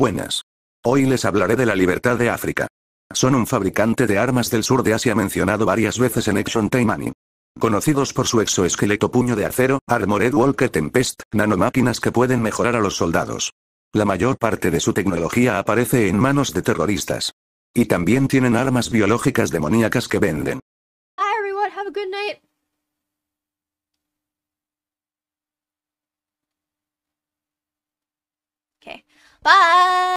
Buenas. Hoy les hablaré de la libertad de África. Son un fabricante de armas del sur de Asia mencionado varias veces en Action Taimani. Conocidos por su exoesqueleto puño de acero, Armored Walker Tempest, nanomáquinas que pueden mejorar a los soldados. La mayor parte de su tecnología aparece en manos de terroristas. Y también tienen armas biológicas demoníacas que venden. Okay. Bye!